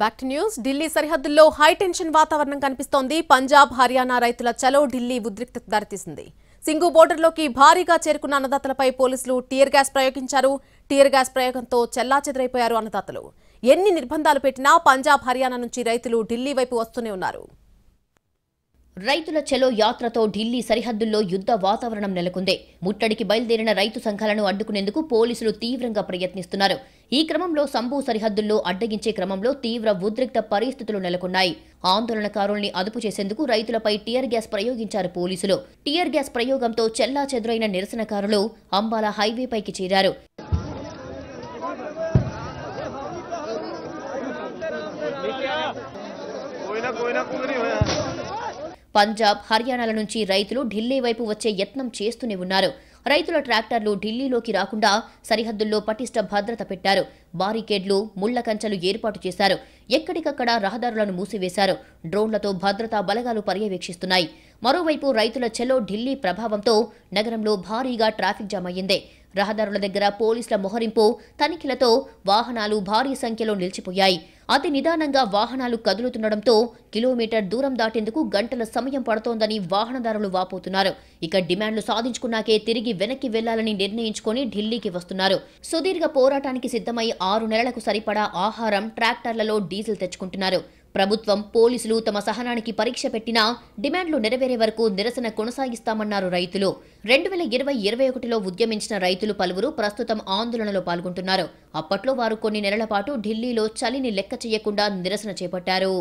back news Delhi సరిహద్దుల్లో high tension వాతావరణం కనిపిస్తోంది పంజాబ్ హర్యానా రైతుల చలో ఢిల్లీ ఉద్రిక్తత దారితీసింది సింగు బోర్డర్లోకి భారీగా చేరుకున్న అన్నదాతలపై పోలీసులు టీయర్ గ్యాస్ ప్రయోగించారు టీయర్ గ్యాస్ ప్రయోగంతో చెల్లాచెదరైపోయారు అన్నదాతలు ఎన్ని నిర్బంధాలు పెట్టినా పంజాబ్ హర్యానా నుంచి రైతులు ఢిల్లీ వైపు వస్తూనే ఉన్నారు రైతుల చెలో యాత్రతో ఢిల్లీ సరిహద్దుల్లో యుద్ధ వాతావరణం నెలకొంది ముట్టడికి బయలుదేరిన రైతు సంఘాలను అడ్డుకునేందుకు పోలీసులు తీవ్రంగా ప్రయత్నిస్తున్నారు ఈ క్రమంలో సంభూ సరిహద్దుల్లో అడ్డగించే క్రమంలో తీవ్ర ఉద్రిక్త పరిస్థితులు నెలకొన్నాయి ఆందోళనకారుల్ని అదుపు చేసేందుకు రైతులపై టీయర్ గ్యాస్ ప్రయోగించారు పోలీసులు టీయర్ గ్యాస్ ప్రయోగంతో చెల్లా చెదురైన నిరసనకారులు అంబాల హైవేపైకి చేరారు పంజాబ్ హర్యానాల నుంచి రైతులు ఢిల్లీ వైపు వచ్చే యత్నం చేస్తూనే ఉన్నారు రైతుల ట్రాక్టర్లు ఢిల్లీలోకి రాకుండా సరిహద్దుల్లో పటిష్ట భద్రత పెట్టారు బారికేడ్లు ముళ్ల కంచెలు ఏర్పాటు చేశారు ఎక్కడికక్కడ రహదారులను మూసివేశారు డ్రోన్లతో భద్రతా బలగాలు పర్యవేక్షిస్తున్నాయి మరోవైపు రైతుల చెలో ఢిల్లీ ప్రభావంతో నగరంలో భారీగా ట్రాఫిక్ జామ్ అయ్యింది రహదారుల దగ్గర పోలీసుల మొహరింపు తనిఖీలతో వాహనాలు భారీ సంఖ్యలో నిలిచిపోయాయి అతి నిదానంగా వాహనాలు కదులుతుండటంతో కిలోమీటర్ దూరం దాటేందుకు గంటల సమయం పడుతోందని వాహనదారులు వాపోతున్నారు ఇక డిమాండ్లు సాధించుకున్నాకే తిరిగి వెనక్కి వెళ్లాలని నిర్ణయించుకుని ఢిల్లీకి వస్తున్నారు సుదీర్ఘ పోరాటానికి సిద్ధమై ఆరు నెలలకు సరిపడా ఆహారం ట్రాక్టర్లలో డీజిల్ తెచ్చుకుంటున్నారు ప్రభుత్వం పోలీసులు తమ సహనానికి పరీక్ష పెట్టినా డిమాండ్లు నెరవేరే వరకు నిరసన కొనసాగిస్తామన్నారు రైతులు రెండు వేల ఇరవై ఇరవై ఒకటిలో ఉద్యమించిన రైతులు పలువురు ప్రస్తుతం ఆందోళనలో పాల్గొంటున్నారు అప్పట్లో వారు కొన్ని నెలల పాటు ఢిల్లీలో చలిని లెక్క చేయకుండా నిరసన చేపట్టారు